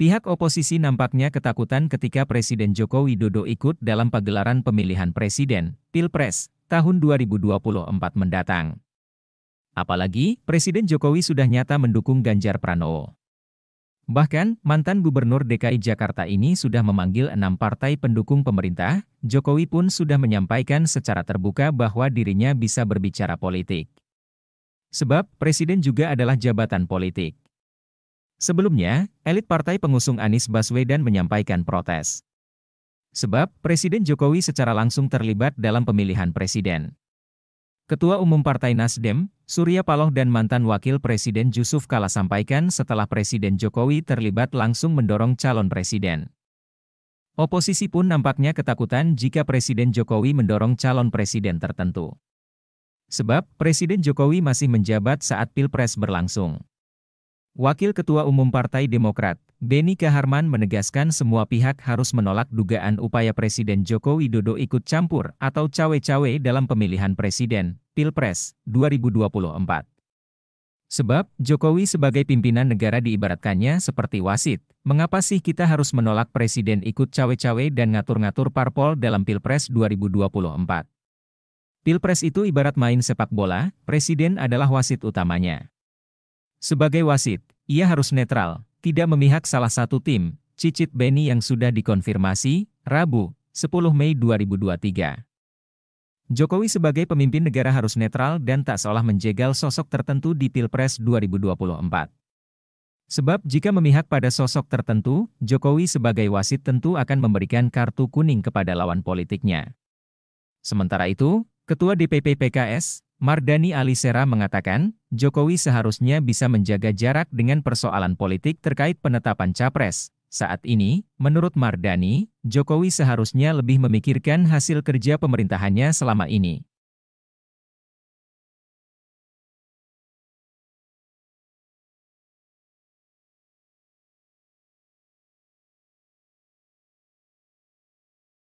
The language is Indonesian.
Pihak oposisi nampaknya ketakutan ketika Presiden Joko Widodo ikut dalam pagelaran pemilihan presiden, Pilpres, tahun 2024 mendatang. Apalagi, Presiden Jokowi sudah nyata mendukung Ganjar Pranowo. Bahkan, mantan Gubernur DKI Jakarta ini sudah memanggil enam partai pendukung pemerintah, Jokowi pun sudah menyampaikan secara terbuka bahwa dirinya bisa berbicara politik. Sebab, Presiden juga adalah jabatan politik. Sebelumnya, elit partai pengusung Anies Baswedan menyampaikan protes. Sebab, Presiden Jokowi secara langsung terlibat dalam pemilihan presiden. Ketua Umum Partai Nasdem, Surya Paloh dan mantan Wakil Presiden Yusuf Kala sampaikan setelah Presiden Jokowi terlibat langsung mendorong calon presiden. Oposisi pun nampaknya ketakutan jika Presiden Jokowi mendorong calon presiden tertentu. Sebab, Presiden Jokowi masih menjabat saat Pilpres berlangsung. Wakil Ketua Umum Partai Demokrat, Beni Kaharman menegaskan semua pihak harus menolak dugaan upaya Presiden Joko Widodo ikut campur atau cawe-cawe dalam pemilihan Presiden, Pilpres, 2024. Sebab, Jokowi sebagai pimpinan negara diibaratkannya seperti wasit. Mengapa sih kita harus menolak Presiden ikut cawe-cawe dan ngatur-ngatur parpol dalam Pilpres 2024? Pilpres itu ibarat main sepak bola, Presiden adalah wasit utamanya. Sebagai wasit, ia harus netral, tidak memihak salah satu tim, cicit Benny yang sudah dikonfirmasi, Rabu, 10 Mei 2023. Jokowi sebagai pemimpin negara harus netral dan tak seolah menjegal sosok tertentu di Pilpres 2024. Sebab jika memihak pada sosok tertentu, Jokowi sebagai wasit tentu akan memberikan kartu kuning kepada lawan politiknya. Sementara itu, Ketua DPP PKS, Mardani Alisera mengatakan, Jokowi seharusnya bisa menjaga jarak dengan persoalan politik terkait penetapan capres. Saat ini, menurut Mardani, Jokowi seharusnya lebih memikirkan hasil kerja pemerintahannya selama ini.